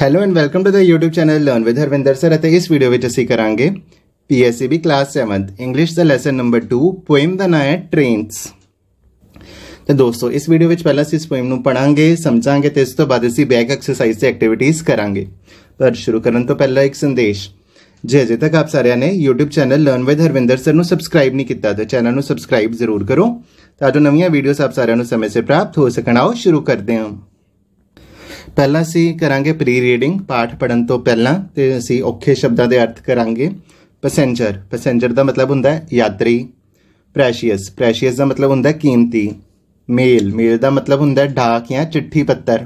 Hello and welcome to the YouTube channel learn with Harvinder sir ਅਤੇ ਇਸ video ਵਿੱਚ ਅਸੀਂ ਕਰਾਂਗੇ PSEB ਕਲਾਸ 7th ਇੰਗਲਿਸ਼ ਦਾ ਲੈਸਨ ਨੰਬਰ 2 ਪੋਇਮ ਦਾ ਨਾਮ ਹੈ ਟ੍ਰੇਨਸ ਤੇ ਦੋਸਤੋ ਇਸ ਵੀਡੀਓ ਵਿੱਚ ਪਹਿਲਾਂ ਅਸੀਂ ਇਸ ਪੋਇਮ ਨੂੰ ਪੜਾਂਗੇ ਸਮਝਾਂਗੇ ਤੇ ਇਸ ਤੋਂ ਬਾਅਦ ਅਸੀਂ ਬੈਕ ਐਕਸਰਸਾਈਜ਼ ਤੇ ਐਕਟੀਵਿਟੀਜ਼ ਕਰਾਂਗੇ ਪਰ ਸ਼ੁਰੂ ਕਰਨ ਤੋਂ ਪਹਿਲਾਂ ਇੱਕ ਸੰਦੇਸ਼ ਜੇ ਅਜੇ ਤੱਕ ਆਪ ਸਾਰਿਆਂ ਨੇ YouTube channel learn with Harvinder sir ਨੂੰ ਸਬਸਕ੍ਰਾਈਬ ਨਹੀਂ ਕੀਤਾ ਤਾਂ ਚੈਨਲ ਨੂੰ ਸਬਸਕ੍ਰਾਈਬ ਜ਼ਰੂਰ ਕਰੋ ਤਾਂ ਜੋ ਨਵੀਆਂ ਵੀਡੀਓਜ਼ ਆਪ ਸਾਰਿਆਂ ਨੂੰ ਸਮੇਂ ਸਿਰ ਪ੍ਰਾਪਤ ਹੋ ਸਕਣ ਆਓ ਸ਼ੁਰੂ ਕਰਦੇ ਹਾਂ पहला असी करा प्री रीडिंग पाठ पढ़न तो पहला तो असी औखे शब्दों के अर्थ करा पसेंजर पसेंजर का मतलब होंगे यात्री प्रैशियस प्रैशियस का मतलब होंगे कीमती मेल मेल का मतलब होंगे डाक या चिट्ठी पत्र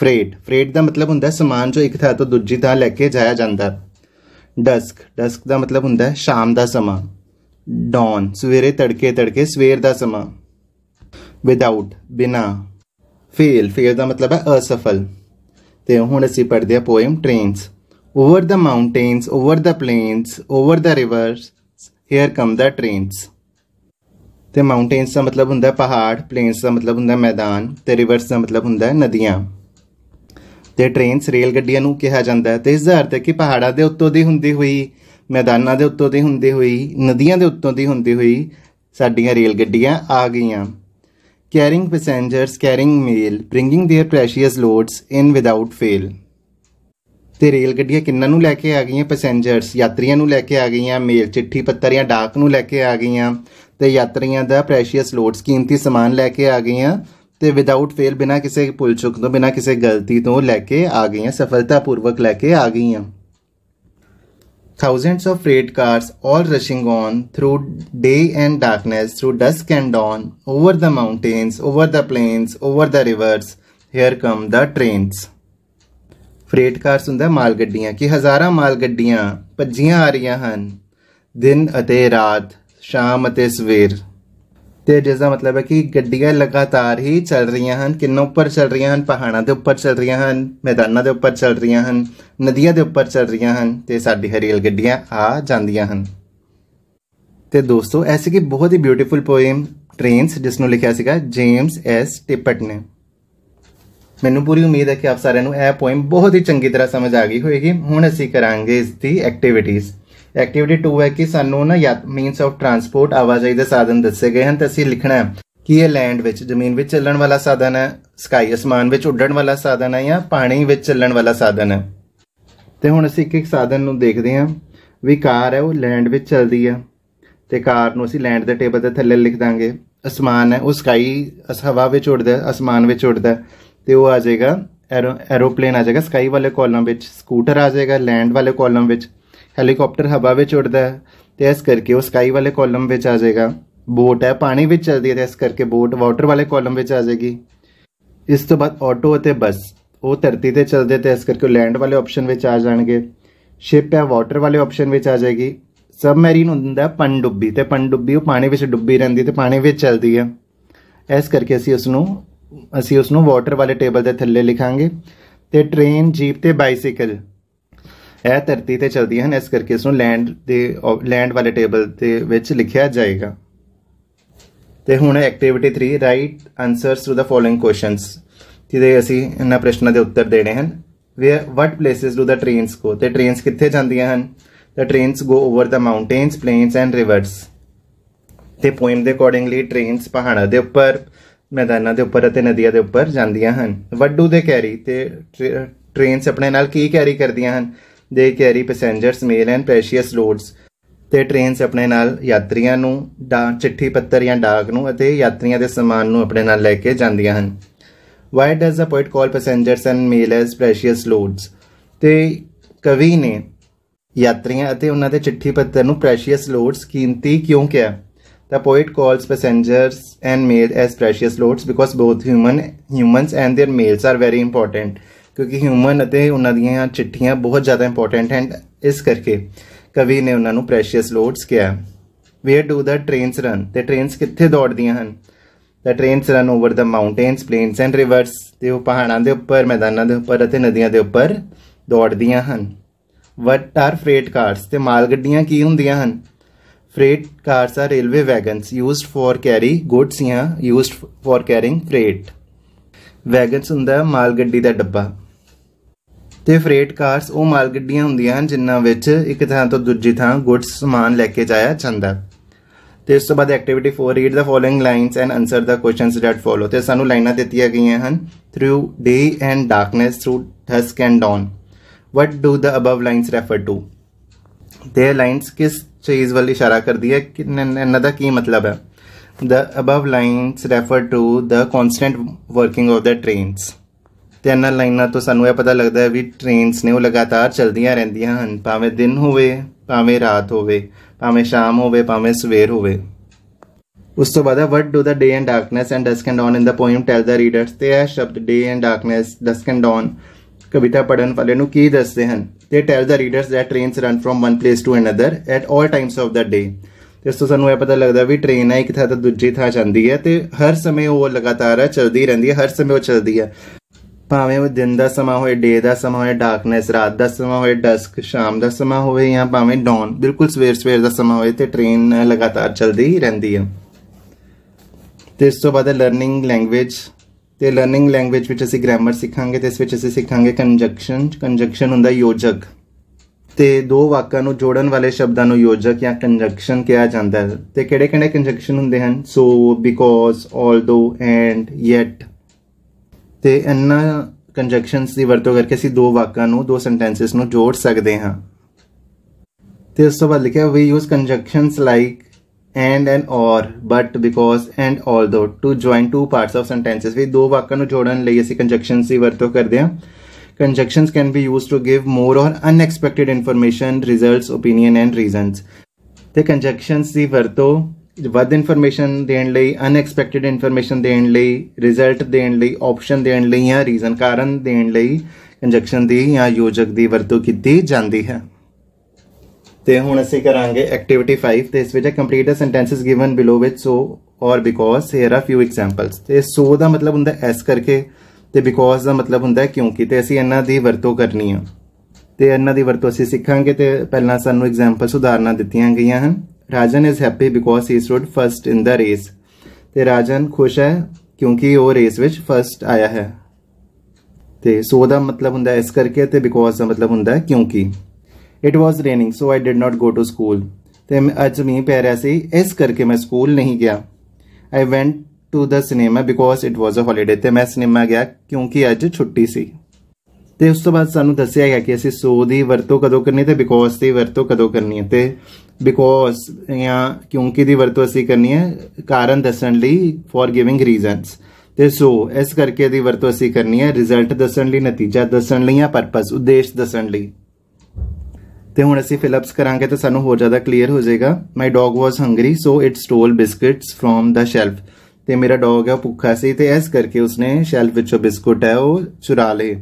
फ्रेड फ्रेड का मतलब होंगे समान जो एक थर तो दूजी थान लैके जाया जाता डस्क डस्क का मतलब होंगे शाम का समा डॉन सवेरे तड़के तड़के सवेर का समा विदाउट बिना ਫੇਲ ਫੇਲ ਦਾ ਮਤਲਬ ਹੈ ਅਸਫਲ ਤੇ ਹੁਣ ਅਸੀਂ ਪੜਦੇ ਆ poem trains over the mountains over the plains over the rivers here come the trains ਤੇ ਮਾਊਂਟੇਨਸ ਦਾ ਮਤਲਬ ਹੁੰਦਾ ਪਹਾੜ ਪਲੇਨਸ ਦਾ ਮਤਲਬ ਹੁੰਦਾ ਮੈਦਾਨ ਤੇ ਰਿਵਰਸ ਦਾ ਮਤਲਬ ਹੁੰਦਾ ਨਦੀਆਂ ਤੇ ਟ੍ਰੇਨਸ ਰੇਲ ਗੱਡੀਆਂ ਨੂੰ ਕਿਹਾ ਜਾਂਦਾ ਹੈ ਤੇ ਇਸ ਦਾ ਅਰਥ ਹੈ ਕਿ ਪਹਾੜਾਂ ਦੇ ਉੱਤੋਂ ਦੀ ਹੁੰਦੀ ਹੋਈ ਮੈਦਾਨਾਂ ਦੇ ਉੱਤੋਂ ਦੀ ਹੁੰਦੀ ਹੋਈ ਨਦੀਆਂ ਦੇ ਉੱਤੋਂ ਦੀ ਹੁੰਦੀ ਹੋਈ ਸਾਡੀਆਂ ਰੇਲ ਗੱਡੀਆਂ ਆ ਗਈਆਂ carrying passengers, carrying mail, bringing their precious loads in without fail. ਤੇ ਰੇਲ ਗੱਡੀਆਂ ਕਿੰਨਾਂ ਨੂੰ ਲੈ ਕੇ ਆ ਗਈਆਂ ਪੈਸੇਂਜਰਸ ਯਾਤਰੀਆਂ ਨੂੰ ਲੈ ਕੇ ਆ ਗਈਆਂ ਮੇਲ ਚਿੱਠੀ ਪੱਤਰ ਜਾਂ ਡਾਕ ਨੂੰ ਲੈ ਕੇ ਆ ਗਈਆਂ ਤੇ ਯਾਤਰੀਆਂ ਦਾ ਪ੍ਰੈਸ਼ੀਅਸ ਲੋਡਸ ਕੀਮਤੀ ਸਮਾਨ ਲੈ ਕੇ ਆ ਗਈਆਂ ਤੇ ਵਿਦਆਊਟ ਫੇਲ ਬਿਨਾ ਕਿਸੇ ਭੁੱਲ ਚੁੱਕ ਤੋਂ ਬਿਨਾ ਕਿਸੇ ਗਲਤੀ ਤੋਂ ਲੈ ਕੇ ਆ ਗਈਆਂ ਸਫਲਤਾਪੂਰਵਕ ਲੈ ਕੇ ਆ ਗਈਆਂ Thousands of freight cars all rushing on through day and darkness, through dusk and dawn, over the mountains, over the plains, over the rivers. Here come the trains. Freight cars ਹੁੰਦਾ ਮਾਲ ਗੱਡੀਆਂ ਕਿ ਹਜ਼ਾਰਾਂ ਮਾਲ ਗੱਡੀਆਂ ਭੱਜੀਆਂ ਆ ਰਹੀਆਂ ਹਨ ਦਿਨ ਅਤੇ ਰਾਤ ਸ਼ਾਮ ਅਤੇ ਸਵੇਰ ਤੇ ਜਿਸ ਦਾ ਮਤਲਬ ਹੈ ਕਿ ਗੱਡੀਆਂ ਲਗਾਤਾਰ ਹੀ ਚੱਲ ਰਹੀਆਂ ਹਨ ਕਿੰਨੋਂ ਉੱਪਰ ਚੱਲ ਰਹੀਆਂ ਹਨ ਪਹਾੜਾਂ ਦੇ ਉੱਪਰ ਚੱਲ ਰਹੀਆਂ ਹਨ ਮੈਦਾਨਾਂ ਦੇ ਉੱਪਰ ਚੱਲ ਰਹੀਆਂ ਹਨ ਨਦੀਆਂ ਦੇ ਉੱਪਰ ਚੱਲ ਰਹੀਆਂ ਹਨ ਤੇ ਸਾਡੀ ਹਰੀਲ ਗੱਡੀਆਂ ਆ ਜਾਂਦੀਆਂ ਹਨ ਤੇ ਦੋਸਤੋ ਐਸੀ ਕਿ ਬਹੁਤ ਹੀ ਬਿਊਟੀਫੁਲ ਪੋਇਮ ਟ੍ਰੇਨਸ ਜਿਸ ਨੂੰ ਲਿਖਿਆ ਸੀਗਾ ਜੇਮਸ ਐਸ ਟਿਪਟ ਨੇ ਮੈਨੂੰ ਪੂਰੀ ਉਮੀਦ ਹੈ ਕਿ ਆਪ ਸਾਰਿਆਂ ਨੂੰ ਇਹ ਪੋਇਮ ਬਹੁਤ ਹੀ ਚੰਗੀ ਤਰ੍ਹਾਂ ਸਮਝ ਆ ਗਈ ਹੋਵੇਗੀ ਹੁਣ ਅਸੀਂ ਕਰਾਂਗੇ ਇਸ ਦੀ ਐਕਟੀਵਿਟੀਜ਼ ਐਕਟੀਵਿਟੀ 2 ਹੈ ਕਿ ਸਾਨੂੰ ਨਾ ਮੀਨਸ ਆਫ ਟਰਾਂਸਪੋਰਟ ਆਵਾਜਾਈ ਦੇ ਸਾਧਨ ਦੱਸੇ ਗਏ ਹਨ ਤੇ ਅਸੀਂ ਲਿਖਣਾ ਹੈ ਕਿ ਇਹ ਲੈਂਡ ਵਿੱਚ ਜ਼ਮੀਨ ਵਿੱਚ ਚੱਲਣ ਵਾਲਾ ਸਾਧਨ ਹੈ ਸਕਾਈ ਅਸਮਾਨ ਵਿੱਚ ਉੱਡਣ ਵਾਲਾ ਸਾਧਨ ਹੈ ਜਾਂ ਪਾਣੀ ਵਿੱਚ ਚੱਲਣ ਵਾਲਾ ਸਾਧਨ ਹੈ ਤੇ ਹੁਣ ਅਸੀਂ ਇੱਕ ਇੱਕ ਸਾਧਨ ਨੂੰ ਦੇਖਦੇ ਹਾਂ ਵੀ ਕਾਰ ਹੈ ਉਹ ਲੈਂਡ ਵਿੱਚ ਚੱਲਦੀ ਹੈ ਤੇ ਕਾਰ ਨੂੰ ਅਸੀਂ ਲੈਂਡ ਦੇ ਟੇਬਲ ਦੇ ਥੱਲੇ ਲਿਖ ਦਾਂਗੇ ਅਸਮਾਨ ਹੈ ਉਹ ਸਕਾਈ ਹਵਾ ਵਿੱਚ ਉੱਡਦਾ ਅਸਮਾਨ ਵਿੱਚ ਉੱਡਦਾ ਤੇ ਉਹ ਆ ਜਾਏਗਾ ਐਰੋਪਲੇਨ ਆ ਜਾਏਗਾ ਸਕਾਈ ਵਾਲੇ ਕਾਲਮ ਵਿੱਚ ਸਕੂਟਰ ਆ ਜਾਏਗਾ ਲੈਂਡ ਵਾਲੇ ਕਾਲਮ ਵਿੱਚ ਹੈਲੀਕਾਪਟਰ ਹਵਾ ਵਿੱਚ ਉੱਡਦਾ ਹੈ ਤੇ ਇਸ ਕਰਕੇ ਉਹ ਸਕਾਈ ਵਾਲੇ ਕਾਲਮ ਵਿੱਚ ਆ ਜਾਏਗਾ ਬੋਟ ਹੈ ਪਾਣੀ ਵਿੱਚ ਚੱਲਦੀ ਹੈ ਤੇ ਇਸ ਕਰਕੇ ਬੋਟ ਵਾਟਰ ਵਾਲੇ ਕਾਲਮ ਵਿੱਚ ਆ ਜਾਏਗੀ ਇਸ ਤੋਂ ਬਾਅਦ ਆਟੋ ਅਤੇ ਬੱਸ ਉਹ ਧਰਤੀ ਤੇ ਚੱਲਦੇ ਤੇ ਇਸ ਕਰਕੇ ਉਹ ਲੈਂਡ ਵਾਲੇ ਆਪਸ਼ਨ ਵਿੱਚ ਆ ਜਾਣਗੇ ਸ਼ਿਪ ਹੈ ਵਾਟਰ ਵਾਲੇ ਆਪਸ਼ਨ ਵਿੱਚ ਆ ਜਾਏਗੀ ਸਬਮਰੀਨ ਹੁੰਦਾ ਪਣਡੁੱਬੀ ਤੇ ਪਣਡੁੱਬੀ ਉਹ ਪਾਣੀ ਵਿੱਚ ਡੁੱਬੀ ਰਹਿੰਦੀ ਤੇ ਪਾਣੀ ਵਿੱਚ ਚੱਲਦੀ ਹੈ ਇਸ ਕਰਕੇ ਅਸੀਂ ਉਸ ਨੂੰ ਅਸੀਂ ਉਸ ਨੂੰ ਵਾਟਰ ਵਾਲੇ ਟੇਬਲ ਦੇ ਥੱਲੇ ਲਿਖਾਂਗੇ ਤੇ ਟ੍ਰੇਨ ਜੀਪ ਤੇ ਬਾਈਸਾਈਕਲ ਇਹ ਧਰਤੀ ਤੇ ਚਲਦੀਆਂ ਹਨ ਇਸ ਕਰਕੇ ਇਸ ਨੂੰ ਲੈਂਡ ਦੇ ਲੈਂਡ ਵਾਲੇ ਟੇਬਲ ਤੇ ਵਿੱਚ ਲਿਖਿਆ ਜਾਏਗਾ ਤੇ ਹੁਣ activity 3 write answers to the following questions ਜਿਹਦੇ ਅਸੀਂ ਇਹਨਾਂ ਪ੍ਰਸ਼ਨਾਂ ਦੇ ਉੱਤਰ ਦੇਣੇ ਹਨ where what places do the trains go ਤੇ ਟ੍ਰੇਨਸ ਕਿੱਥੇ ਜਾਂਦੀਆਂ ਹਨ the trains go over the mountains plains and rivers ਤੇ ਪੋਇਮ ਦੇ ਅਕੋਰਡਿੰਗਲੀ ਟ੍ਰੇਨਸ ਪਹਾੜਾਂ ਦੇ ਉੱਪਰ ਮੈਦਾਨਾਂ ਦੇ ਉੱਪਰ ਅਤੇ ਨਦੀਆਂ ਦੇ ਉੱਪਰ ਜਾਂਦੀਆਂ ਹਨ ਵੱਡੂ ਦੇ ਕੈਰੀ ਤੇ ਟ੍ਰੇਨਸ ਆਪਣੇ ਨਾਲ ਕੀ ਕੈਰੀ ਕਰਦੀਆਂ ਹਨ they carry passengers mail and precious loads ਤੇ ਟ੍ਰੇਨਸ ਆਪਣੇ ਨਾਲ ਯਾਤਰੀਆਂ ਨੂੰ ਡਾਕ ਚਿੱਠੀ ਪੱਤਰ ਜਾਂ ਡਾਕ ਨੂੰ ਅਤੇ ਯਾਤਰੀਆਂ ਦੇ ਸਮਾਨ ਨੂੰ ਆਪਣੇ ਨਾਲ ਲੈ ਕੇ ਜਾਂਦੀਆਂ ਹਨ why does a poet call passengers and mail as precious loads ਤੇ ਕਵੀ ਨੇ ਯਾਤਰੀਆਂ ਅਤੇ ਉਹਨਾਂ ਦੇ ਚਿੱਠੀ ਪੱਤਰ ਨੂੰ ਪ੍ਰੈਸ਼ੀਅਸ ਲੋਡਸ ਕੀਮਤੀ ਕਿਉਂ ਕਿਹਾ the poet calls passengers and mail as precious loads because both human humans and their mails are very important ਕਿਉਂਕਿ ਹਿਊਮਨ ਅਤੇ ਉਹਨਾਂ ਦੀਆਂ ਚਿੱਠੀਆਂ ਬਹੁਤ ਜ਼ਿਆਦਾ ਇੰਪੋਰਟੈਂਟ ਹਨ ਇਸ ਕਰਕੇ ਕਵੀ ਨੇ ਉਹਨਾਂ ਨੂੰ ਪ੍ਰੈਸ਼ੀਅਸ ਲੋਡਸ ਕਿਹਾ where do the trains run ਤੇ ਟ੍ਰੇਨਸ ਕਿੱਥੇ ਦੌੜਦੀਆਂ ਹਨ the trains run over the mountains plains and rivers ਤੇ ਉਹ ਪਹਾੜਾਂ ਦੇ ਉੱਪਰ ਮੈਦਾਨਾਂ ਦੇ ਉੱਪਰ ਅਤੇ ਨਦੀਆਂ ਦੇ ਉੱਪਰ ਦੌੜਦੀਆਂ ਹਨ ਵਟ ਆਰ ਫਰੇਟ ਕਾਰਸ ਤੇ ਮਾਲ ਗੱਡੀਆਂ ਕੀ ਹੁੰਦੀਆਂ ਹਨ freight cars are railway wagons used for carry goods ਜਾਂ used for carrying freight wagons ਹੁੰਦਾ ਮਾਲ ਗੱਡੀ ਦਾ ਡੱਬਾ ਤੇ ਫਰੇਟ ਕਾਰਸ ਉਹ ਮਾਲ ਗੱਡੀਆਂ ਹੁੰਦੀਆਂ ਹਨ ਜਿਨ੍ਹਾਂ ਵਿੱਚ ਇੱਕ ਥਾਂ ਤੋਂ ਦੂਜੀ ਥਾਂ ਗੁੱਡਸ ਸਮਾਨ ਲੈ ਕੇ ਜਾਇਆ ਜਾਂਦਾ ਤੇ ਇਸ ਤੋਂ ਬਾਅਦ activity 4 read the following lines and answer the questions that follow ਤੇ ਸਾਨੂੰ ਲਾਈਨਾਂ ਦਿੱਤੀਆਂ ਗਈਆਂ ਹਨ through day and darkness through dusk and dawn what do the above lines refer to the lines ਕਿਸ ਚੀਜ਼ ਵੱਲ ਇਸ਼ਾਰਾ ਕਰਦੀ ਹੈ ਕਿ ਇਹਨਾਂ ਦਾ ਕੀ ਮਤਲਬ ਹੈ The above lines refer to the constant working of the trains. ਤੇ ਇਹਨਾਂ ਲਾਈਨਾਂ ਤੋਂ ਸਾਨੂੰ ਇਹ ਪਤਾ ਲੱਗਦਾ ਹੈ ਵੀ ਟ੍ਰੇਨਸ ਨੇ ਉਹ ਲਗਾਤਾਰ ਚਲਦੀਆਂ ਰਹਿੰਦੀਆਂ ਹਨ ਭਾਵੇਂ ਦਿਨ ਹੋਵੇ ਭਾਵੇਂ ਰਾਤ ਹੋਵੇ ਭਾਵੇਂ ਸ਼ਾਮ ਹੋਵੇ ਭਾਵੇਂ ਸਵੇਰ ਹੋਵੇ ਉਸ ਤੋਂ ਬਾਅਦ what do the day and darkness and dusk and dawn in the poem tell the readers ਤੇ ਇਹ ਸ਼ਬਦ day and darkness dusk and dawn ਕਵਿਤਾ ਪੜਨ ਵਾਲੇ ਨੂੰ ਕੀ ਦੱਸਦੇ ਹਨ ਤੇ tell the readers that trains run from one place to another at all times of the day ਤੇ ਇਸ ਤੋਂ ਸਾਨੂੰ ਇਹ ਪਤਾ ਲੱਗਦਾ ਵੀ ਟ੍ਰੇਨ ਹੈ ਇੱਕ ਥਾਂ ਤੋਂ ਦੂਜੀ ਥਾਂ ਜਾਂਦੀ ਹੈ ਤੇ ਹਰ ਸਮੇਂ ਉਹ ਲਗਾਤਾਰ ਚਲਦੀ ਰਹਿੰਦੀ ਹੈ ਹਰ ਸਮੇਂ ਉਹ ਚੱਲਦੀ ਹੈ ਭਾਵੇਂ ਉਹ ਦਿਨ ਦਾ ਸਮਾਂ ਹੋਵੇ ਡੇ ਦਾ ਸਮਾਂ ਹੋਵੇ ਡਾਰਕਨੈਸ ਰਾਤ ਦਾ ਸਮਾਂ ਹੋਵੇ ਡਸਕ ਸ਼ਾਮ ਦਾ ਸਮਾਂ ਹੋਵੇ ਜਾਂ ਭਾਵੇਂ ਡੌਨ ਬਿਲਕੁਲ ਸਵੇਰ ਸਵੇਰ ਦਾ ਸਮਾਂ ਹੋਵੇ ਤੇ ਟ੍ਰੇਨ ਲਗਾਤਾਰ ਚਲਦੀ ਰਹਿੰਦੀ ਹੈ ਤੇ ਇਸ ਤੋਂ ਬਾਅਦ ਲਰਨਿੰਗ ਲੈਂਗੁਏਜ ਤੇ ਲਰਨਿੰਗ ਲੈਂਗੁਏਜ ਵਿੱਚ ਅਸੀਂ ਗ੍ਰਾਮਰ ਸਿੱਖਾਂਗੇ ਤੇ ਇਸ ਵਿੱਚ ਅਸੀਂ ਸਿੱਖਾਂਗੇ ਕੰਜੰਕਸ਼ਨ ਕੰਜੰਕਸ਼ਨ ਹੁੰਦਾ ਯੋਜਕ ਤੇ ਦੋ ਵਾਕਾਂ ਨੂੰ ਜੋੜਨ ਵਾਲੇ ਸ਼ਬਦਾਂ ਨੂੰ ਯੋਜਕ ਜਾਂ ਕੰਜੰਕਸ਼ਨ ਕਿਹਾ ਜਾਂਦਾ ਹੈ ਤੇ ਕਿਹੜੇ-ਕਿਹੜੇ ਕੰਜੰਕਸ਼ਨ ਹੁੰਦੇ ਹਨ so because although and yet ਤੇ ਇਹਨਾਂ ਕੰਜੰਕਸ਼ਨਸ ਦੀ ਵਰਤੋਂ ਕਰਕੇ ਅਸੀਂ ਦੋ ਵਾਕਾਂ ਨੂੰ ਦੋ ਸੈਂਟੈਂਸਸ ਨੂੰ ਜੋੜ ਸਕਦੇ ਹਾਂ ਤੇ ਉਸ ਤੋਂ ਬਾਅਦ ਲਿਖਿਆ ਵੀ use conjunctions like and and or but because and although to join two parts of sentences ਵੀ ਦੋ ਵਾਕਾਂ ਨੂੰ ਜੋੜਨ ਲਈ ਅਸੀਂ ਕੰਜੰਕਸ਼ਨਸ ਦੀ ਵਰਤੋਂ ਕਰਦੇ ਹਾਂ Conjunctions can be used to give more or unexpected information, results, opinion and reasons. ਤੇ conjunctions ਦੀ ਵਰਤੋਂ ਵੱਧ ਇਨਫੋਰਮੇਸ਼ਨ ਦੇਣ ਲਈ ਅਨਐਕਸਪੈਕਟਿਡ ਇਨਫੋਰਮੇਸ਼ਨ ਦੇਣ ਲਈ ਰਿਜ਼ਲਟ ਦੇਣ ਲਈ ਆਪਸ਼ਨ ਦੇਣ ਲਈ ਜਾਂ ਰੀਜ਼ਨ ਕਾਰਨ ਦੇਣ ਲਈ ਕੰਜੈਕਸ਼ਨ ਦੀ ਜਾਂ ਯੋਜਕ ਦੀ ਵਰਤੋਂ ਕੀਤੀ ਜਾਂਦੀ ਹੈ ਤੇ ਹੁਣ ਅਸੀਂ ਕਰਾਂਗੇ ਐਕਟੀਵਿਟੀ 5 ਤੇ ਇਸ ਵਿੱਚ complete the sentences given below with so or because hair ਆ ਫਿਊ ਐਗਜ਼ਾਮਪਲਸ ਤੇ ਸੋ ਦਾ ਮਤਲਬ ਹੁੰਦਾ ਐਸ ਕਰਕੇ ਤੇ ਬਿਕੋਜ਼ ਦਾ ਮਤਲਬ ਹੁੰਦਾ ਹੈ ਕਿਉਂਕਿ ਤੇ ਅਸੀਂ ਇਹਨਾਂ ਦੀ ਵਰਤੋਂ ਕਰਨੀ ਆ ਤੇ ਇਹਨਾਂ ਦੀ ਵਰਤੋਂ ਅਸੀਂ ਸਿੱਖਾਂਗੇ ਤੇ ਪਹਿਲਾਂ ਸਾਨੂੰ ਐਗਜ਼ਾਮਪਲ ਸੁਧਾਰਨਾ ਦਿੱਤੀਆਂ ਗਈਆਂ ਹਨ Rajan is happy because he stood first in the race ਤੇ ਰਾਜਨ ਖੁਸ਼ ਹੈ ਕਿਉਂਕਿ ਉਹ ਰੇਸ ਵਿੱਚ ਫਰਸਟ ਆਇਆ ਹੈ ਤੇ ਸੋ ਦਾ ਮਤਲਬ ਹੁੰਦਾ ਇਸ ਕਰਕੇ ਤੇ ਬਿਕੋਜ਼ ਦਾ ਮਤਲਬ ਹੁੰਦਾ ਹੈ ਕਿਉਂਕਿ it was raining so I did not go to school ਤੇ ਅੱਜ ਮੀਂਹ ਪੈ ਰਿਹਾ ਸੀ ਇਸ ਕਰਕੇ ਮੈਂ ਸਕੂਲ ਨਹੀਂ ਗਿਆ I went to the cinema because it was a holiday ਤੇ ਮੈਂ ਸਿਨੇਮਾ ਗਿਆ ਕਿਉਂਕਿ ਅੱਜ ਛੁੱਟੀ ਸੀ ਤੇ ਉਸ ਤੋਂ ਬਾਅਦ ਸਾਨੂੰ ਦੱਸਿਆ ਗਿਆ ਕਿ ਅਸੀਂ ਸੋ ਦੀ ਵਰਤੋਂ ਕਦੋਂ ਕਰਨੀ ਤੇ ਬਿਕੋਜ਼ ਦੀ ਵਰਤੋਂ ਕਦੋਂ ਕਰਨੀ ਹੈ ਤੇ ਬਿਕੋਜ਼ ਜਾਂ ਕਿਉਂਕਿ ਦੀ ਵਰਤੋਂ ਅਸੀਂ ਕਰਨੀ ਹੈ ਕਾਰਨ ਦੱਸਣ ਲਈ ਫॉर ਗਿਵਿੰਗ ਰੀਜ਼ਨਸ ਤੇ ਸੋ ਇਸ ਕਰਕੇ ਦੀ ਵਰਤੋਂ ਅਸੀਂ ਕਰਨੀ ਹੈ ਰਿਜ਼ਲਟ ਦੱਸਣ ਲਈ ਨਤੀਜਾ ਦੱਸਣ ਲਈ ਜਾਂ ਪਰਪਸ ਉਦੇਸ਼ ਦੱਸਣ ਲਈ ਤੇ ਹੁਣ ਅਸੀਂ ਫਿਲਪਸ ਕਰਾਂਗੇ ਤਾਂ ਸਾਨੂੰ ਹੋਰ ਜ਼ਿਆਦਾ ਕਲੀਅਰ ਹੋ ਜਾਏਗਾ my dog was hungry so it stole biscuits from the shelf ਤੇ ਮੇਰਾ ਡੌਗ ਹੈ ਭੁੱਖਾ ਸੀ ਤੇ ਇਸ ਕਰਕੇ ਉਸਨੇ ਸ਼ੈਲਫ ਵਿੱਚੋਂ ਬਿਸਕੁਟ ਹੈ ਉਹ ਚੁਰਾ ਲਏ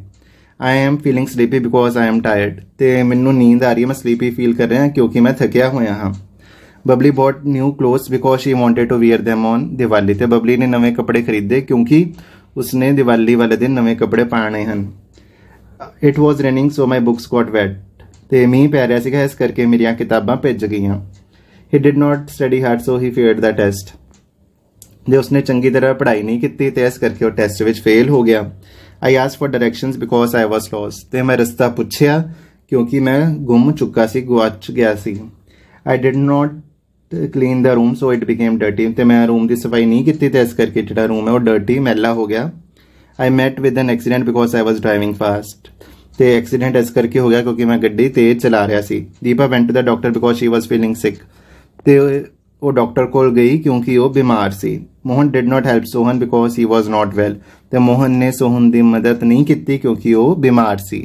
I am feeling sleepy because I am tired ਤੇ ਮੈਨੂੰ ਨੀਂਦ ਆ ਰਹੀ ਹੈ ਮੈਂ ਸਲੀਪੀ ਫੀਲ ਕਰ ਰਿਹਾ ਕਿਉਂਕਿ ਮੈਂ ਥੱਕਿਆ ਹੋਇਆ ਹਾਂ Babli bought new clothes because she wanted to wear them on Diwali ਤੇ ਬਬਲੀ ਨੇ ਨਵੇਂ ਕੱਪੜੇ ਖਰੀਦੇ ਕਿਉਂਕਿ ਉਸਨੇ ਦੀਵਾਲੀ ਵਾਲੇ ਦਿਨ ਨਵੇਂ ਕੱਪੜੇ ਪਾਣੇ ਹਨ it was raining so my books got wet ਤੇ ਮੀਂਹ ਪੈ ਰਿਹਾ ਸੀਗਾ ਇਸ ਕਰਕੇ ਮੇਰੀਆਂ ਕਿਤਾਬਾਂ ਭਿੱਜ ਗਈਆਂ he did not study hard so he fared the test ਦੇ ਉਸਨੇ ਚੰਗੀ ਤਰ੍ਹਾਂ ਪੜ੍ਹਾਈ ਨਹੀਂ ਕੀਤੀ ਤੇ ਇਸ ਕਰਕੇ ਉਹ ਟੈਸਟ ਵਿੱਚ ਫੇਲ ਹੋ ਗਿਆ I ask for directions because I was lost ਤੇ ਮੈਂ ਰਸਤਾ ਪੁੱਛਿਆ ਕਿਉਂਕਿ ਮੈਂ ਗੁੰਮ ਚੁੱਕਾ ਸੀ ਗਵਾਚ ਗਿਆ ਸੀ I did not clean the room so it became dirty ਤੇ ਮੈਂ ਰੂਮ ਦੀ ਸਫਾਈ ਨਹੀਂ ਕੀਤੀ ਤੇ ਇਸ ਕਰਕੇ ਜਿਹੜਾ ਰੂਮ ਹੈ ਉਹ ਡਰਟੀ ਮੈਲਾ ਹੋ ਗਿਆ I met with an accident because I was driving fast ਤੇ ਐਕਸੀਡੈਂਟ ਇਸ ਕਰਕੇ ਹੋ ਗਿਆ ਕਿਉਂਕਿ ਮੈਂ ਗੱਡੀ ਤੇਜ਼ ਚਲਾ ਰਿਹਾ ਸੀ Deepa went to the doctor because she was feeling sick ਤੇ ਉਹ ਡਾਕਟਰ ਕੋਲ ਗਈ ਕਿਉਂਕਿ ਉਹ ਬਿਮਾਰ ਸੀ Mohan did not help Sohan because he was not well ਤੇ ਮੋਹਨ ਨੇ ਸੋਹਨ ਦੀ ਮਦਦ ਨਹੀਂ ਕੀਤੀ ਕਿਉਂਕਿ ਉਹ ਬਿਮਾਰ ਸੀ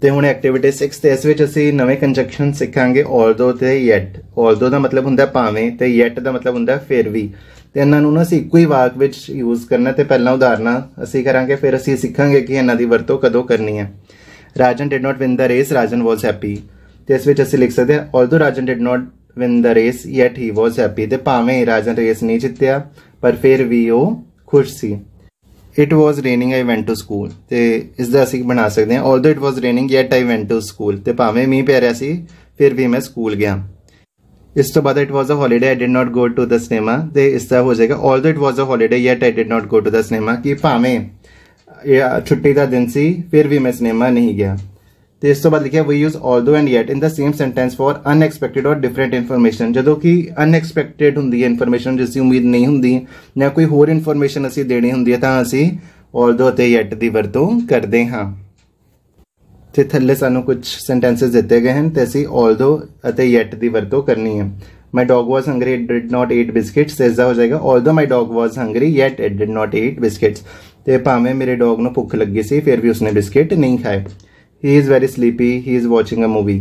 ਤੇ ਹੁਣ ਐਕਟੀਵਿਟੀ 6 ਤੇ ਇਸ ਵਿੱਚ ਅਸੀਂ ਨਵੇਂ ਕੰਜੰਕਸ਼ਨ ਸਿੱਖਾਂਗੇ ਆਲਦੋ ਤੇ ਯੈਟ ਆਲਦੋ ਦਾ ਮਤਲਬ ਹੁੰਦਾ ਭਾਵੇਂ ਤੇ ਯੈਟ ਦਾ ਮਤਲਬ ਹੁੰਦਾ ਫਿਰ ਵੀ ਤੇ ਇਹਨਾਂ ਨੂੰ ਅਸੀਂ ਇੱਕੋ ਹੀ ਵਾਕ ਵਿੱਚ ਯੂਜ਼ ਕਰਨਾ ਤੇ ਪਹਿਲਾਂ ਉਦਾਹਰਨਾਂ ਅਸੀਂ ਕਰਾਂਗੇ ਫਿਰ ਅਸੀਂ ਸਿੱਖਾਂਗੇ ਕਿ ਇਹਨਾਂ ਦੀ ਵਰਤੋਂ ਕਦੋਂ ਕਰਨੀ ਹੈ Rajan did not win the race Rajan was happy ਤੇ ਇਸ ਵਿੱਚ ਅਸੀਂ ਲਿਖ ਸਕਦੇ ਹਾਂ although Rajan did not win the race yet he was happy ਤੇ ਭਾਵੇਂ ਰਾਜਨ ਰੇਸ ਨਹੀਂ ਜਿੱਤਿਆ ਪਰ ਫਿਰ ਵੀ ਉਹ ਖੁਸ਼ ਸੀ it was raining I went to school ਤੇ ਇਸ ਦਾ ਅਸੀਂ ਬਣਾ ਸਕਦੇ ਹਾਂ although it was raining yet I went to school ਤੇ ਭਾਵੇਂ ਮੀਂਹ ਪੈ ਰਿਹਾ ਸੀ ਫਿਰ ਵੀ ਮੈਂ ਸਕੂਲ ਗਿਆ ਇਸ ਤੋਂ ਬਾਅਦ it was a holiday I did not go to the cinema ਤੇ ਇਸ ਤਰ੍ਹਾਂ ਹੋ ਜਾਏਗਾ although it was a holiday yet I did not go to the cinema ਕਿ ਭਾਵੇਂ ਇਹ ਛੁੱਟੀ ਦਾ ਦਿਨ ਸੀ ਫਿਰ ਵੀ ਮੈਂ ਸਿਨੇਮਾ ਨਹੀਂ ਗਿਆ तो इस तो बाद लिखे we use although and yet in the same sentence for unexpected or different इनफोमेन जो कि अनएक्सपैक्टेड होंगी है इनफॉर्मेन जिसकी उम्मीद नहीं होंगी या कोई होर इनफॉर्मेन असी देनी होंगी तो असी ऑल दो येट की वरतों करते हाँ तो थले सू कुछ सेंटेंसिज दिते गए हैं तो असी ऑल दो येट की वरतों करनी है my dog was hungry it did not eat biscuits इसका हो जाएगा although my dog was hungry yet it did not eat biscuits तो भावें मेरे डॉग में भुख लगी सी फिर भी उसने बिस्किट नहीं खाए he is very sleepy he is watching a movie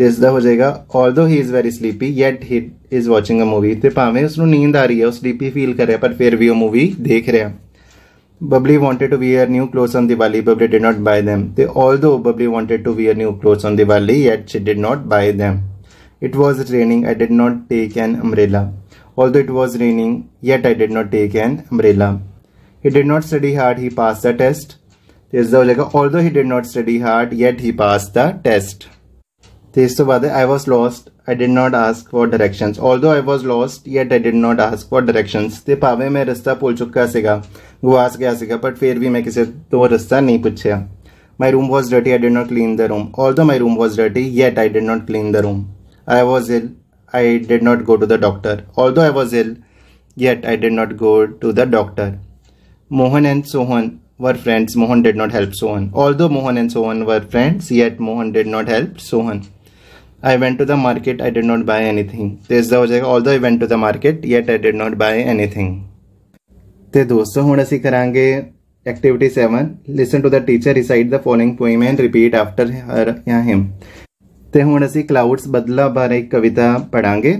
this da ho jayega although he is very sleepy yet he is watching a movie te paave usnu neend aa rahi hai us sleepy feel kar raha par phir bhi woh movie dekh raha bubbly wanted to wear new clothes on diwali but he did not buy them te although bubbly wanted to wear new clothes on diwali yet she did not buy them it was raining i did not take an umbrella although it was raining yet i did not take an umbrella he did not study hard he passed the test इसका हो जाएगा although he did not study hard yet he pass the test तो इस बाद I was lost I did not ask for direction although I was lost yet I did not ask for direction तो भावें मैं रस्ता भूल चुका सगा गुआस गया सगा बट फिर भी मैं किसी तो रस्ता नहीं पूछया my room was डटी I did not clean the room all although my room was डटी yet I did not clean the room I was ill I did not go to the doctor all although I was ill yet I did not go to the doctor Mohan and Sohan were friends, Mohan did not help Sohan. Although Mohan and Sohan were friends, yet Mohan did not help Sohan. I went to the market, I did not buy anything. ਤੇਜ਼ਦਾ ho jayega although I went to the market, yet I did not buy anything. Te dosto hun ਅਸੀਂ karange activity 7 Listen to the teacher recite the following poem and repeat after her ya him. Te hun ਹੁਣ clouds badla bare ek kavita padange.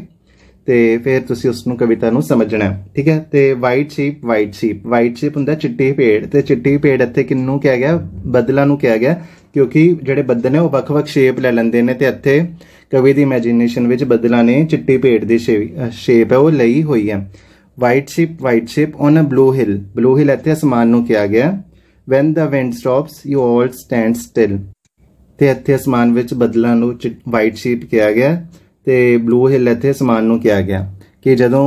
ਤੇ ਫਿਰ ਤੁਸੀਂ ਉਸ ਨੂੰ ਕਵਿਤਾ ਨੂੰ ਸਮਝਣਾ ਠੀਕ ਹੈ ਤੇ white sheep white sheep white sheep ਹੁੰਦਾ ਚਿੱਟੀ ਪੇੜ ਤੇ ਚਿੱਟੀ ਪੇੜ ਇੱਥੇ ਕਿੰਨੂੰ ਕਿਹਾ ਗਿਆ ਬੱਦਲਾਂ ਨੂੰ ਕਿਹਾ ਗਿਆ ਕਿਉਂਕਿ ਜਿਹੜੇ ਬੱਦਲ ਨੇ ਉਹ ਵੱਖ-ਵੱਖ ਸ਼ੇਪ ਲੈ ਲੈਂਦੇ ਨੇ ਤੇ ਇੱਥੇ ਕਵੀ ਦੀ ਇਮੇਜਿਨੇਸ਼ਨ ਵਿੱਚ ਬੱਦਲਾਂ ਨੇ ਚਿੱਟੀ ਪੇੜ ਦੀ ਸ਼ੇਪ ਹੈ ਉਹ ਲਈ ਹੋਈ ਹੈ white sheep white sheep on a blue hill blue hill ਇੱਥੇ ਅਸਮਾਨ ਨੂੰ ਕਿਹਾ ਗਿਆ when the wind stops you all stand still ਤੇ ਇੱਥੇ ਅਸਮਾਨ ਵਿੱਚ ਬੱਦਲਾਂ ਨੂੰ ਵਾਈਟ ਸ਼ੀਪ ਕਿਹਾ ਗਿਆ ਤੇ ਬਲੂ ਹਿੱਲ ਇੱਥੇ ਸਮਾਨ ਨੂੰ ਕਿਹਾ ਗਿਆ ਕਿ ਜਦੋਂ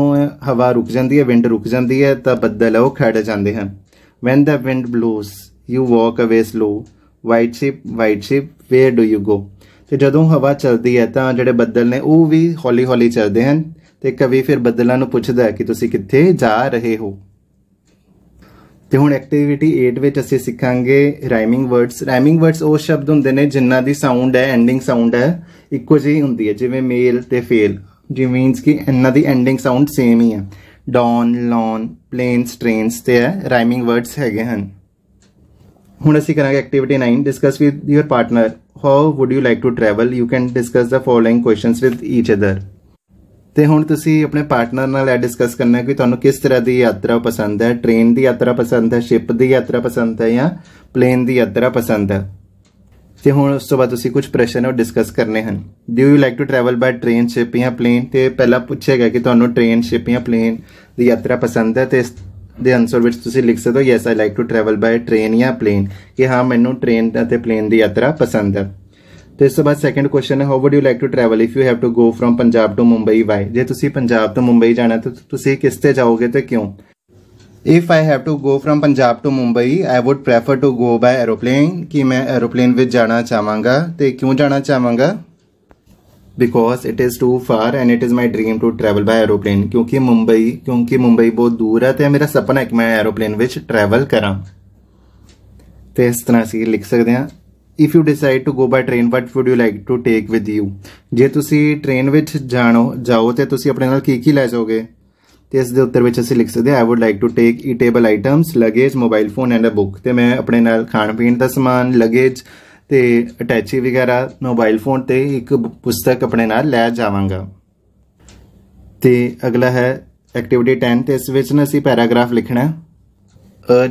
ਹਵਾ ਰੁਕ ਜਾਂਦੀ ਹੈ ਵਿੰਡ ਰੁਕ ਜਾਂਦੀ ਹੈ ਤਾਂ ਬੱਦਲ ਉਹ ਖੜ ਜਾਂਦੇ ਹਨ when the wind blows you walk away slow white sheep white sheep where do you go ਤੇ ਜਦੋਂ ਹਵਾ ਚੱਲਦੀ ਹੈ ਤਾਂ ਜਿਹੜੇ ਬੱਦਲ ਨੇ ਉਹ ਵੀ ਹੌਲੀ-ਹੌਲੀ ਚੱਲਦੇ ਹਨ ਤੇ ਕਵੀ ਫਿਰ ਬੱਦਲਾਂ ਨੂੰ ਪੁੱਛਦਾ ਹੈ ਕਿ ਤੁਸੀਂ ਕਿੱਥੇ ਜਾ ਰਹੇ ਹੋ ਤੇ ਹੁਣ ਐਕਟੀਵਿਟੀ 8 ਵਿੱਚ ਅਸੀਂ ਸਿੱਖਾਂਗੇ ਰਾਈਮਿੰਗ ਵਰਡਸ ਰਾਈਮਿੰਗ ਵਰਡਸ ਉਹ ਸ਼ਬਦ ਹੁੰਦੇ ਨੇ ਜਿਨ੍ਹਾਂ ਦੀ ਸਾਊਂਡ ਹੈ ਐਂਡਿੰਗ ਸਾਊਂਡ ਹੈ ਇੱਕੋ ਜਿਹੀ ਹੁੰਦੀ ਹੈ ਜਿਵੇਂ ਮੇਲ ਤੇ ਫੇਲ ਜੀ ਮੀਨਸ ਕਿ ਇਹਨਾਂ ਦੀ ਐਂਡਿੰਗ ਸਾਊਂਡ ਸੇਮ ਹੀ ਹੈ ਡੌਨ ਲੌਨ ਪਲੇਨ ਸਟ੍ਰੇਨਸ ਤੇ ਹੈ ਰਾਈਮਿੰਗ ਵਰਡਸ ਹੈਗੇ ਹਨ ਹੁਣ ਅਸੀਂ ਕਰਾਂਗੇ activity 9 discuss with your partner how would you like to travel you can discuss the following questions with each other ਤੇ ਹੁਣ ਤੁਸੀਂ ਆਪਣੇ ਪਾਰਟਨਰ ਨਾਲ ਇਹ ਡਿਸਕਸ ਕਰਨਾ ਕਿ ਤੁਹਾਨੂੰ ਕਿਸ ਤਰ੍ਹਾਂ ਦੀ ਯਾਤਰਾ ਪਸੰਦ ਹੈ ਟ੍ਰੇਨ ਦੀ ਯਾਤਰਾ ਪਸੰਦ ਹੈ ਸ਼ਿਪ ਦੀ ਯਾਤਰਾ ਪਸੰਦ ਹੈ ਜਾਂ ਪਲੇਨ ਦੀ ਯਾਤਰਾ ਪਸੰਦ ਹੈ ਤੇ ਹੁਣ ਉਸ ਤੋਂ ਬਾਅਦ ਤੁਸੀਂ ਕੁਝ ਪ੍ਰਸ਼ਨ ਉਹ ਡਿਸਕਸ ਕਰਨੇ ਹਨ do you like to travel by train ship ਜਾਂ ਪਲੇਨ ਤੇ ਪਹਿਲਾਂ ਪੁੱਛੇਗਾ ਕਿ ਤੁਹਾਨੂੰ ਟ੍ਰੇਨ ਸ਼ਿਪ ਜਾਂ ਪਲੇਨ ਦੀ ਯਾਤਰਾ ਪਸੰਦ ਹੈ ਤੇ ਦੇ ਆਨਸਰ ਵਿੱਚ ਤੁਸੀਂ ਲਿਖ ਸਕਦੇ ਹੋ yes I like to travel by train ਜਾਂ ਪਲੇਨ ਕਿ ਹਾਂ ਮੈਨੂੰ ਟ੍ਰੇਨ ਅਤੇ ਪਲੇਨ ਦੀ ਯਾਤਰਾ ਪਸੰਦ ਹੈ ਤੇ ਇਸ ਤੋਂ ਬਾਅਦ ਸੈਕੰਡ ਕੁਐਸਚਨ ਹੈ how would you like to travel if you have to go from Punjab to Mumbai why ਜੇ ਤੁਸੀਂ ਪੰਜਾਬ ਤੋਂ ਮੁੰਬਈ ਜਾਣਾ ਤਾਂ ਤੁਸੀਂ ਕਿਸ ਤੇ ਜਾਓਗੇ ਤੇ ਕਿਉਂ if I have to go from Punjab to Mumbai I would prefer to go by aeroplane ਕਿ ਮੈਂ ਐਰੋਪਲੇਨ ਵਿੱਚ ਜਾਣਾ ਚਾਹਾਂਗਾ ਤੇ ਕਿਉਂ ਜਾਣਾ ਚਾਹਾਂਗਾ because it is too far and it is my dream to travel by aeroplane ਕਿਉਂਕਿ ਮੁੰਬਈ ਕਿਉਂਕਿ ਮੁੰਬਈ ਬਹੁਤ ਦੂਰ ਹੈ ਤੇ ਮੇਰਾ ਸੁਪਨਾ ਹੈ ਕਿ ਮੈਂ ਐਰੋਪਲੇਨ ਵਿੱਚ ਟਰੈਵਲ ਕਰਾਂ ਤੇ ਇਸ ਤਰ੍ਹਾਂ ਅਸੀਂ ਲਿਖ ਸਕਦੇ ਹਾਂ if you decide to go by train what would you like to take with you ਜੇ ਤੁਸੀਂ ਟ੍ਰੇਨ ਵਿੱਚ ਜਾਣੋ ਜਾਓ ਤੇ ਤੁਸੀਂ ਆਪਣੇ ਨਾਲ ਕੀ ਕੀ ਲੈ ਜਾਓਗੇ ਤੇ ਇਸ ਦੇ ਉੱਤਰ ਵਿੱਚ ਅਸੀਂ ਲਿਖ ਸਕਦੇ ਆ I would like to take eatable items luggage mobile phone and a book ਤੇ ਮੈਂ ਆਪਣੇ ਨਾਲ ਖਾਣ ਪੀਣ ਦਾ ਸਮਾਨ ਲਗੇਜ ਤੇ ਅਟੈਚੀ ਵਗੈਰਾ ਮੋਬਾਈਲ ਫੋਨ ਤੇ ਇੱਕ ਪੁਸਤਕ ਆਪਣੇ ਨਾਲ ਲੈ ਜਾਵਾਂਗਾ ਤੇ ਅਗਲਾ ਹੈ ਐਕਟੀਵਿਟੀ 10 ਤੇ ਇਸ ਵਿੱਚ ਨਾ ਅਸੀਂ ਪੈਰਾਗ੍ਰਾਫ ਲਿਖਣਾ ਹੈ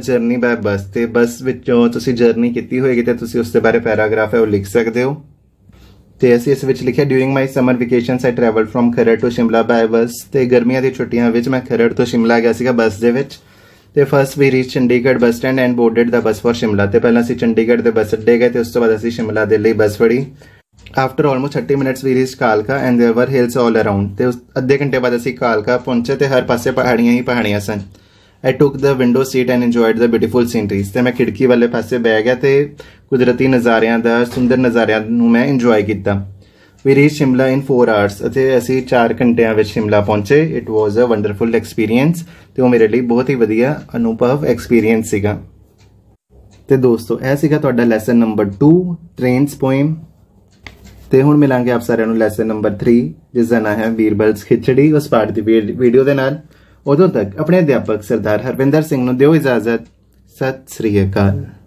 ਜਰਨੀ ਬਾਏ ਬੱਸ ਤੇ ਬੱਸ ਵਿੱਚੋਂ ਤੁਸੀਂ ਜਰਨੀ ਕੀਤੀ ਹੋਏਗੀ ਤੇ ਤੁਸੀਂ ਉਸ ਦੇ ਬਾਰੇ ਪੈਰਾਗ੍ਰਾਫ ਹੈ ਉਹ ਲਿਖ ਸਕਦੇ ਹੋ ਤੇ ਅਸੀਂ ਇਸ ਵਿੱਚ ਲਿਖਿਆ during my summer vacations I travel from Kharar to Shimla by bus ਤੇ ਗਰਮੀਆਂ ਦੀਆਂ ਛੁੱਟੀਆਂ ਵਿੱਚ ਮੈਂ ਖਰੜ ਤੋਂ ਸ਼ਿਮਲਾ ਗਿਆ ਸੀਗਾ ਬੱਸ ਦੇ ਵਿੱਚ ਤੇ first we reach Chandigarh bus stand and boarded the bus for Shimla ਤੇ ਪਹਿਲਾਂ ਅਸੀਂ ਚੰਡੀਗੜ੍ਹ ਦੇ ਬੱਸ ਅੱਡੇ ਗਏ ਤੇ ਉਸ ਤੋਂ ਬਾਅਦ ਅਸੀਂ ਸ਼ਿਮਲਾ ਦੇ ਲਈ ਬੱਸ ਫੜੀ after almost 30 minutes we reach ਕਾਲਕਾ and there were hills all around ਤੇ ਅੱਧੇ ਘੰਟੇ ਬਾਅਦ ਅਸੀਂ ਕਾਲਕਾ ਪਹੁੰਚੇ ਤੇ ਹਰ ਪਾਸੇ ਪਹਾੜੀਆਂ ਹੀ ਪਹਾੜੀਆਂ ਸਨ I took the window seat and enjoyed the beautiful sceneries ਤੇ ਮੈਂ ਖਿੜਕੀ ਵਾਲੇ ਪਾਸੇ ਬਹਿ ਗਿਆ ਤੇ ਕੁਦਰਤੀ ਨਜ਼ਾਰਿਆਂ ਦਾ ਸੁੰਦਰ ਨਜ਼ਾਰਿਆਂ ਨੂੰ ਮੈਂ ਇੰਜੋਏ ਕੀਤਾ we reach Shimla in 4 hours ਅਤੇ ਅਸੀਂ 4 ਘੰਟਿਆਂ ਵਿੱਚ ਸ਼ਿਮਲਾ ਪਹੁੰਚੇ it was a wonderful experience ਤੇ ਉਹ ਮੇਰੇ ਲਈ ਬਹੁਤ ਹੀ ਵਧੀਆ ਅਨੁਭਵ ਐਕਸਪੀਰੀਅੰਸ ਸੀਗਾ ਤੇ ਦੋਸਤੋ ਇਹ ਸੀਗਾ ਤੁਹਾਡਾ ਲੈਸਨ ਨੰਬਰ 2 ਟ੍ਰੇਨਸ ਪੋਇਮ ਤੇ ਹੁਣ ਮਿਲਾਂਗੇ ਆਪ ਸਾਰਿਆਂ ਨੂੰ ਲੈਸਨ ਨੰਬਰ 3 ਜਿਸ ਦਾ ਨਾਮ ਹੈ ਵੀਰਬਲਸ ਖਿਚੜੀ ਉਸ ਪਾਰਟ ਦੀ ਵੀਡੀਓ ਦੇ ਨਾਲ ਉਦੋਂ ਤੱਕ ਆਪਣੇ ਅਧਿਆਪਕ ਸਰਦਾਰ ਹਰਵਿੰਦਰ ਸਿੰਘ ਨੂੰ ਦਿਓ ਇਜਾਜ਼ਤ ਸਤਿ ਸ੍ਰੀ ਅਕਾਲ